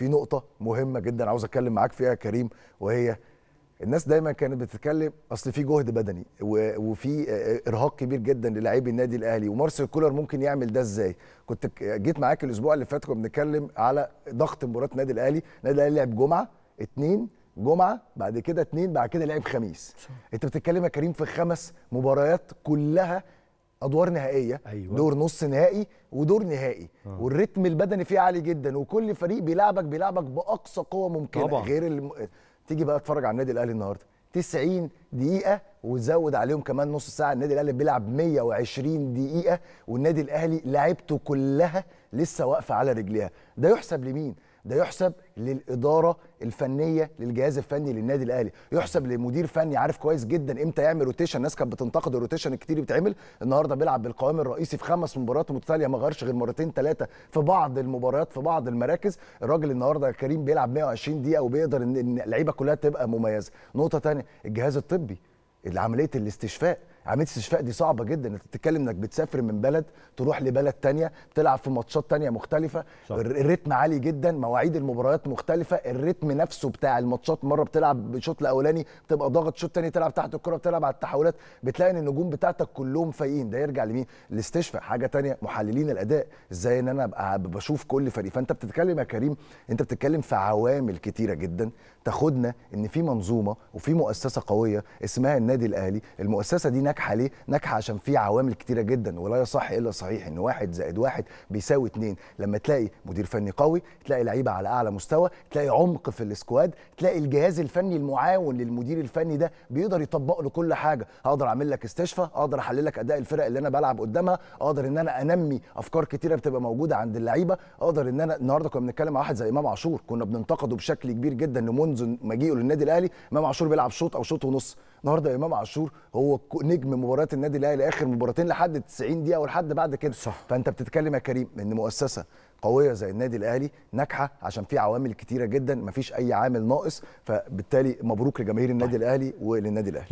في نقطه مهمه جدا عاوز اتكلم معاك فيها يا كريم وهي الناس دايما كانت بتتكلم اصل في جهد بدني وفي ارهاق كبير جدا للاعبي النادي الاهلي ومارسيل كولر ممكن يعمل ده ازاي كنت جيت معاك الاسبوع اللي فات كنا بنتكلم على ضغط مباراه النادي الاهلي النادي الاهلي لعب جمعه اتنين جمعه بعد كده اتنين بعد كده لعب خميس انت بتتكلم يا كريم في خمس مباريات كلها ادوار نهائيه أيوة. دور نص نهائي ودور نهائي آه. والريتم البدني فيه عالي جدا وكل فريق بيلعبك بيلعبك باقصى قوه ممكنه طبعا. غير الم... تيجي بقى تتفرج على النادي الاهلي النهارده 90 دقيقه وزود عليهم كمان نص ساعه النادي الاهلي بيلعب 120 دقيقه والنادي الاهلي لعبته كلها لسه واقفه على رجليها ده يحسب لمين ده يحسب للاداره الفنيه للجهاز الفني للنادي الاهلي يحسب لمدير فني عارف كويس جدا امتى يعمل روتيشن الناس كانت بتنتقد الروتيشن الكتير اللي بيتعمل النهارده بيلعب بالقوام الرئيسي في خمس مباريات متتاليه ما غيرش غير مرتين ثلاثه في بعض المباريات في بعض المراكز الراجل النهارده كريم بيلعب 120 دقيقه وبيقدر ان اللعيبه كلها تبقى مميزه نقطه ثانيه الجهاز الطبي عمليه الاستشفاء عمليه استشفاء دي صعبه جدا انت بتتكلم انك بتسافر من بلد تروح لبلد تانية بتلعب في ماتشات تانية مختلفه صح. الريتم عالي جدا مواعيد المباريات مختلفه الريتم نفسه بتاع الماتشات مره بتلعب بشوط الاولاني بتبقى ضاغط شوط تاني تلعب تحت الكره بتلعب على التحولات بتلاقي ان النجوم بتاعتك كلهم فايقين ده يرجع لمين الاستشفاء حاجه تانية محللين الاداء ازاي ان انا ابقى بشوف كل فريق فانت بتتكلم يا كريم انت بتتكلم في عوامل كتيره جدا تاخدنا ان في منظومه وفي مؤسسه قويه اسمها النادي الاهلي المؤسسه دي ناجحه ليه؟ ناجحه عشان في عوامل كتيره جدا ولا يصح الا صحيح ان واحد زائد واحد بيساوي اتنين لما تلاقي مدير فني قوي تلاقي لعيبه على اعلى مستوى تلاقي عمق في السكواد تلاقي الجهاز الفني المعاون للمدير الفني ده بيقدر يطبق له كل حاجه اقدر اعمل لك استشفى، اقدر احلل لك اداء الفرق اللي انا بلعب قدامها اقدر ان انا انمي افكار كتيره بتبقى موجوده عند اللعيبه اقدر ان انا النهارده كنا بنتكلم مع واحد زي امام عاشور كنا بننتقده بشكل كبير جدا منذ مجيئه للنادي الاهلي امام عاشور بيلعب شوط او شوط ونص النهارده امام عاشور هو نجم نجم مباراه النادي الاهلي اخر مباراتين لحد 90 دقيقه ولحد بعد كده صح. فانت بتتكلم يا كريم ان مؤسسه قويه زي النادي الاهلي ناجحه عشان في عوامل كتيره جدا مفيش اي عامل ناقص فبالتالي مبروك لجماهير النادي طيب. الاهلي وللنادي الاهلي